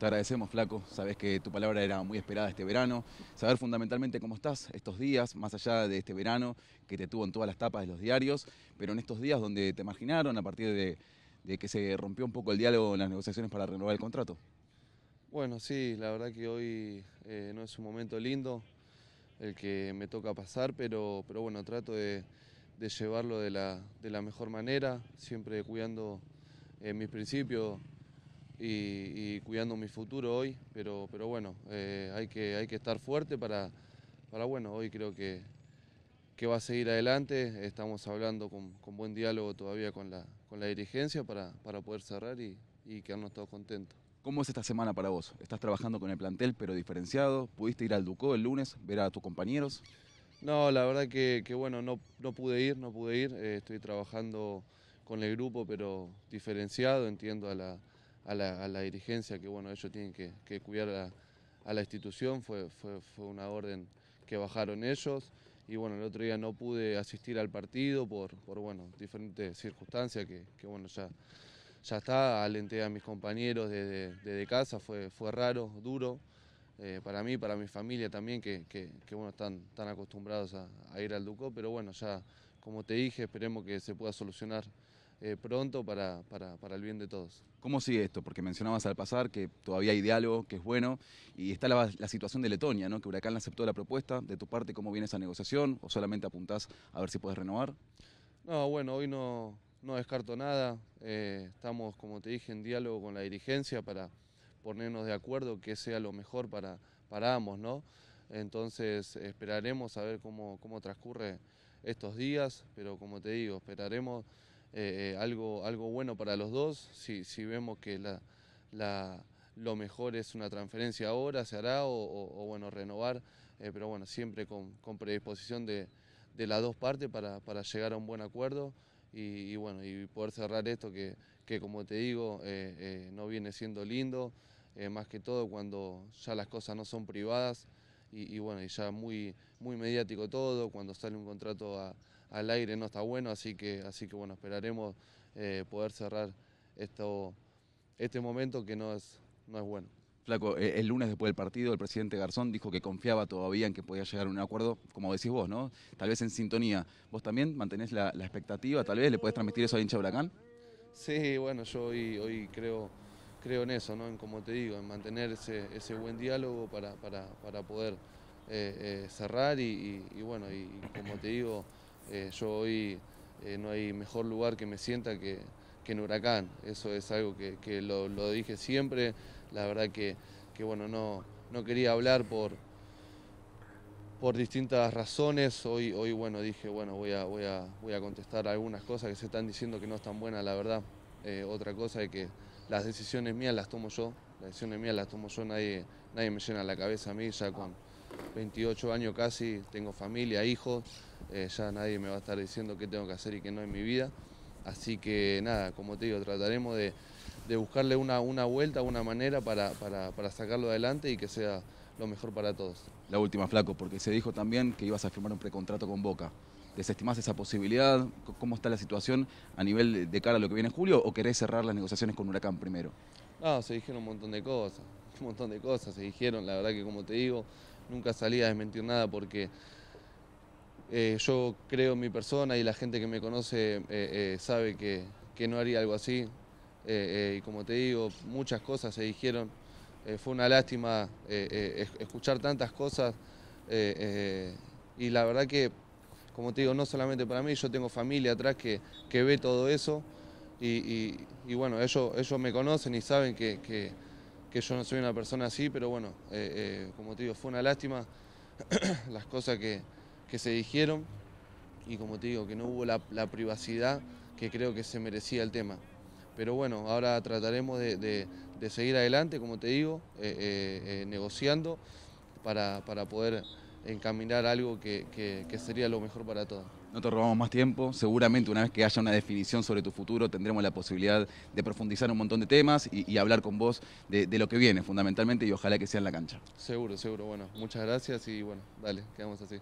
Te agradecemos, Flaco. Sabes que tu palabra era muy esperada este verano. Saber fundamentalmente cómo estás estos días, más allá de este verano que te tuvo en todas las tapas de los diarios, pero en estos días donde te marginaron a partir de, que se rompió un poco el diálogo en las negociaciones para renovar el contrato. Bueno, sí, la verdad que hoy eh, no es un momento lindo el que me toca pasar, pero, pero bueno, trato de, llevarlo de la, mejor manera, siempre cuidando eh, mis principios, y, cuidando mi futuro hoy, pero, pero bueno, eh, hay, que, hay que estar fuerte para, para bueno, hoy creo que, que va a seguir adelante, estamos hablando con, buen diálogo todavía con la, con la dirigencia para, poder cerrar y, quedarnos todos contentos. ¿Cómo es esta semana para vos? ¿Estás trabajando con el plantel pero diferenciado? ¿Pudiste ir al Ducó el lunes, ver a tus compañeros? No, la verdad que, bueno, no, no, pude ir, no pude ir, eh, estoy trabajando con el grupo pero diferenciado, entiendo a la a la, dirigencia, que bueno, ellos tienen que, cuidar a, la institución, fue, fue, una orden que bajaron ellos y bueno, el otro día no pude asistir al partido por, por bueno, diferentes circunstancias que, bueno, ya, ya está, alenté a mis compañeros desde, casa, fue, fue raro, duro, eh, para mí, para mi familia también, que, que, bueno, están, tan acostumbrados a, a, ir al Ducó, pero bueno, ya como te dije, esperemos que se pueda solucionar eh, pronto para, para, para, el bien de todos. ¿Cómo sigue esto? Porque mencionabas al pasar que todavía hay diálogo, que es bueno, y está la, la situación de Letonia, ¿no? que Huracán aceptó la propuesta. De tu parte, ¿cómo viene esa negociación? ¿O solamente apuntás a ver si puedes renovar? No, bueno, hoy no, no descarto nada. Eh, estamos, como te dije, en diálogo con la dirigencia para ponernos de acuerdo que sea lo mejor para, para ambos, ¿no? Entonces esperaremos a ver cómo, cómo transcurre estos días, pero como te digo, esperaremos eh, algo, algo bueno para los dos. Si, vemos que la, la, lo mejor es una transferencia ahora, se hará, o, bueno, renovar, eh, pero bueno, siempre con, con predisposición de, de, las dos partes para, llegar a un buen acuerdo y, bueno, y poder cerrar esto que, como te digo, eh, no viene siendo lindo, más que todo cuando ya las cosas no son privadas y, bueno, y ya muy, muy mediático todo, cuando sale un contrato al aire no está bueno, así que, así que bueno, esperaremos eh, poder cerrar esto, este momento que no es, no es bueno. Flaco, eh, el lunes después del partido, el presidente Garzón dijo que confiaba todavía en que podía llegar a un acuerdo, como decís vos, ¿no? Tal vez en sintonía. ¿Vos también mantenés la, expectativa? ¿Tal vez le podés transmitir eso a hincha Huracán? Sí, bueno, yo hoy, hoy creo creo en eso, ¿no? en como te digo, en mantener ese, buen diálogo para, poder eh, eh, cerrar y, bueno, y, como te digo, eh, yo hoy no hay mejor lugar que me sienta que, en Huracán, eso es algo que, lo, dije siempre, la verdad que, bueno, no, no quería hablar por, por distintas razones. Hoy, hoy bueno, dije, bueno, voy a, a, voy a contestar algunas cosas que se están diciendo que no están buenas, la verdad. otra cosa es que las decisiones mías las tomo yo, las decisiones mías las tomo yo, nadie, nadie me llena la cabeza a mí, ya con 28 años casi, tengo familia, hijos, eh, ya nadie me va a estar diciendo qué tengo que hacer y qué no en mi vida. Así que nada, como te digo, trataremos de, buscarle una, vuelta, una manera para, para sacarlo adelante y que sea lo mejor para todos. La última, Flaco, porque se dijo también que ibas a firmar un precontrato con Boca. ¿Desestimás esa posibilidad? ¿Cómo está la situación a nivel de cara a lo que viene en julio? ¿O querés cerrar las negociaciones con Huracán primero? No, se dijeron un montón de cosas, un montón de cosas se dijeron. La verdad que, como te digo, nunca salí a desmentir nada porque eh, yo creo en mi persona y la gente que me conoce eh, eh, sabe que, que, no haría algo así. y como te digo, muchas cosas se dijeron. fue una lástima escuchar tantas cosas y la verdad que como te digo, no solamente para mí, yo tengo familia atrás que, ve todo eso y, bueno, ellos, ellos me conocen y saben que, yo no soy una persona así, pero bueno, eh, eh, como te digo, fue una lástima las cosas que, se dijeron y como te digo, que no hubo la, privacidad que creo que se merecía el tema. Pero bueno, ahora trataremos de, seguir adelante, como te digo, eh, negociando para, para poder encaminar algo que, sería lo mejor para todos. No te robamos más tiempo. Seguramente una vez que haya una definición sobre tu futuro tendremos la posibilidad de profundizar un montón de temas y, hablar con vos de, de, lo que viene fundamentalmente y ojalá que sea en la cancha. Seguro, seguro. Bueno, muchas gracias y bueno, dale, quedamos así.